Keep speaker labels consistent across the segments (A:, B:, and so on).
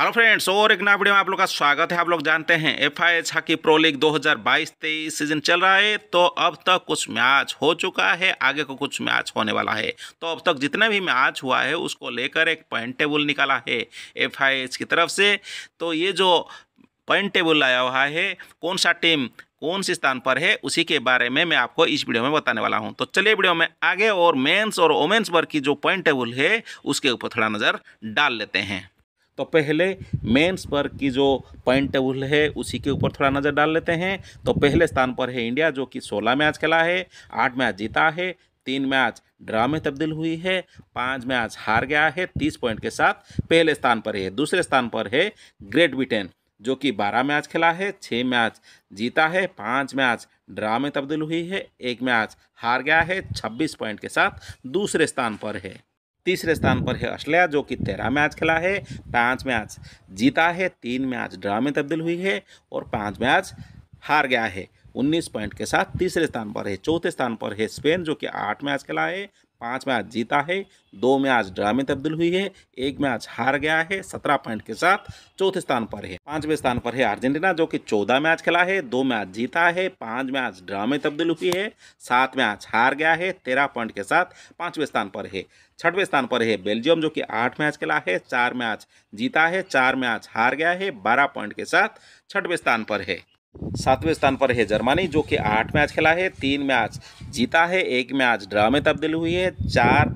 A: hello friends और एक नया वीडियो में आप लोग का स्वागत है आप लोग जानते हैं F I H hockey pro league 2022-23 season चल रहा है तो अब तक कुछ मैच हो चुका है आगे को कुछ मैच होने वाला है तो अब तक जितना भी मैच हुआ है उसको लेकर एक पॉइंट टेबल निकाला है एफ आई एच की तरफ से तो ये जो पॉइंट टेबल लाया हुआ है कौन सा टीम कौन से स्थान पर है उसी के बारे में मैं आपको इस वीडियो में बताने वाला हूं तो चलिए वीडियो में आगे और मेंस और वोमेंस वर्ग की जो पॉइंट टेबल है उसके ऊपर थोड़ा नज़र डाल लेते हैं तो पहले मेंस पर की जो पॉइंट टेबल है उसी के ऊपर थोड़ा नज़र डाल लेते हैं तो पहले स्थान पर है इंडिया जो कि सोलह मैच खेला है आठ मैच जीता है तीन मैच ड्रा में तब्दील हुई है पांच मैच हार गया है तीस पॉइंट के साथ पहले स्थान पर है दूसरे स्थान पर है ग्रेट ब्रिटेन जो कि बारह मैच खेला है छः मैच जीता है पाँच मैच ड्रा में तब्दील हुई है एक मैच हार गया है छब्बीस पॉइंट के साथ दूसरे स्थान पर है तीसरे स्थान पर है ऑस्ट्रेलिया जो कि तेरह मैच खेला है पाँच मैच जीता है तीन मैच ड्रा में तब्दील हुई है और पाँच मैच हार गया है उन्नीस पॉइंट के साथ तीसरे स्थान पर है चौथे स्थान पर है स्पेन जो कि आठ मैच खेला है पाँच मैच जीता है दो मैच ड्रा में तब्दील हुई है एक मैच हार गया है सत्रह पॉइंट के साथ चौथे स्थान पर है पांचवें स्थान पर है अर्जेंटीना जो कि चौदह मैच खेला है दो मैच जीता है पांच मैच ड्रा में तब्दील हुई है सात मैच हार गया है तेरह पॉइंट के साथ पांचवें स्थान पर है छठवें स्थान पर है बेल्जियम जो कि आठ मैच खेला है चार मैच जीता है चार मैच हार गया है बारह पॉइंट के साथ छठवें स्थान पर है सातवें स्थान पर है जर्मनी जो कि आठ मैच खेला है तीन मैच जीता है एक मैच ड्रा में तब्दील हुई है चार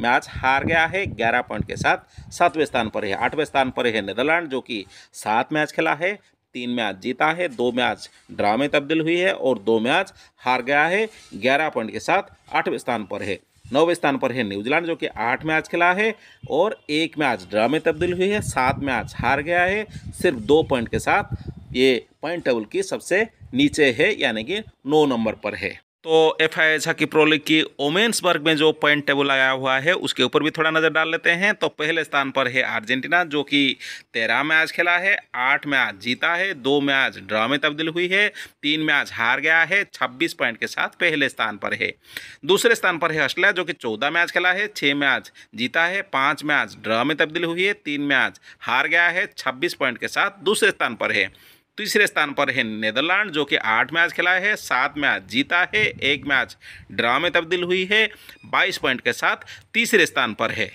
A: मैच हार गया है ग्यारह पॉइंट के साथ सातवें स्थान पर है आठवें स्थान पर है नीदरलैंड जो कि सात मैच खेला है तीन मैच जीता है दो मैच ड्रा में तब्दील हुई है और दो मैच हार गया है ग्यारह पॉइंट के साथ आठवें स्थान पर है नौवें स्थान पर है न्यूजीलैंड जो कि आठ मैच खेला है और एक मैच ड्रा में तब्दील हुई है सात मैच हार गया है सिर्फ दो पॉइंट के साथ ये पॉइंट टेबल की सबसे नीचे है यानी कि नौ नंबर पर है तो एफ आई झाकी प्रो प्रोलिक की ओमेन्स वर्ग में जो पॉइंट टेबल आया हुआ है उसके ऊपर भी थोड़ा नज़र डाल लेते हैं तो पहले स्थान पर है अर्जेंटीना जो कि तेरह मैच खेला है आठ मैच जीता है दो मैच ड्रॉ में तब्दील हुई है तीन मैच हार गया है छब्बीस पॉइंट के साथ पहले स्थान पर है दूसरे स्थान पर है ऑस्ट्रेलिया जो कि चौदह मैच खेला है छः मैच जीता है पाँच मैच ड्रॉ में तब्दील हुई है तीन मैच हार गया है छब्बीस पॉइंट के साथ दूसरे स्थान पर है तीसरे स्थान पर है नेदरलैंड जो कि आठ मैच खेला है सात मैच जीता है एक मैच ड्रा में तब्दील हुई है बाईस पॉइंट के साथ तीसरे स्थान पर है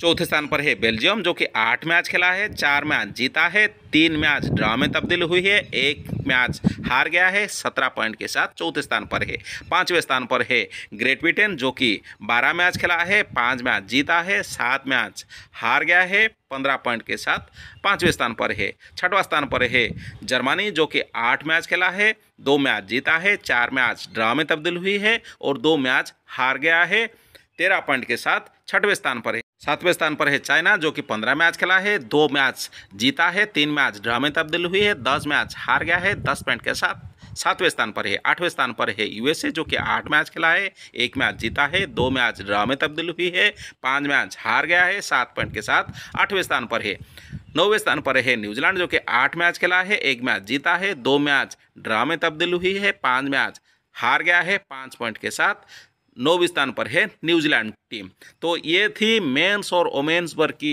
A: चौथे स्थान पर है बेल्जियम जो कि आठ मैच खेला है चार मैच जीता है तीन मैच ड्रा में तब्दील हुई है एक मैच हार गया है सत्रह पॉइंट के साथ चौथे स्थान पर है पांचवें स्थान पर है ग्रेट ब्रिटेन जो कि बारह मैच खेला है पांच मैच जीता है सात मैच हार गया है पंद्रह पॉइंट के साथ पांचवें स्थान पर है छठवां स्थान पर है जर्मनी जो कि आठ मैच खेला है दो मैच जीता है चार मैच ड्रा में तब्दील हुई है और दो मैच हार गया है तेरह पॉइंट के साथ छठवें स्थान पर है सातवें स्थान पर है चाइना जो कि पंद्रह मैच खेला है दो मैच जीता है तीन मैच ड्रा में तब्दील हुई है दस मैच हार गया है दस पॉइंट के साथ सातवें स्थान पर है आठवें स्थान पर है यूएसए जो कि आठ मैच खेला है एक मैच जीता है दो मैच ड्रा में तब्दील हुई है पाँच मैच हार गया है सात पॉइंट के साथ आठवें स्थान पर है नौवें स्थान पर है न्यूजीलैंड जो कि आठ मैच खेला है एक मैच जीता है दो मैच ड्रा में तब्दील हुई है पाँच मैच हार गया है पाँच पॉइंट के साथ नौवे स्थान पर है न्यूजीलैंड टीम तो ये थी मेंस और वोमेन्स वर्ग की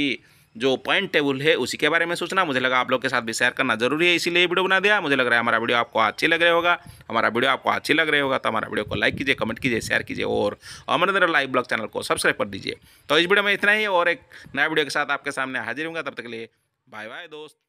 A: जो पॉइंट टेबल है उसी के बारे में सोचना मुझे लगा आप लोग के साथ भी शेयर करना जरूरी है इसीलिए वीडियो बना दिया मुझे लग रहा है हमारा वीडियो आपको अच्छी लग रहा होगा हमारा वीडियो आपको अच्छी लग रहा होगा तो हमारा वीडियो को लाइक कीजिए कमेंट कीजिए शेयर कीजिए और अमरिंद्र लाइव ब्लॉग चैनल को सब्सक्राइब कर दीजिए तो इस वीडियो में इतना ही और एक नया वीडियो के साथ आपके सामने हाजिर हूँ तब तक के लिए बाय बाय दोस्त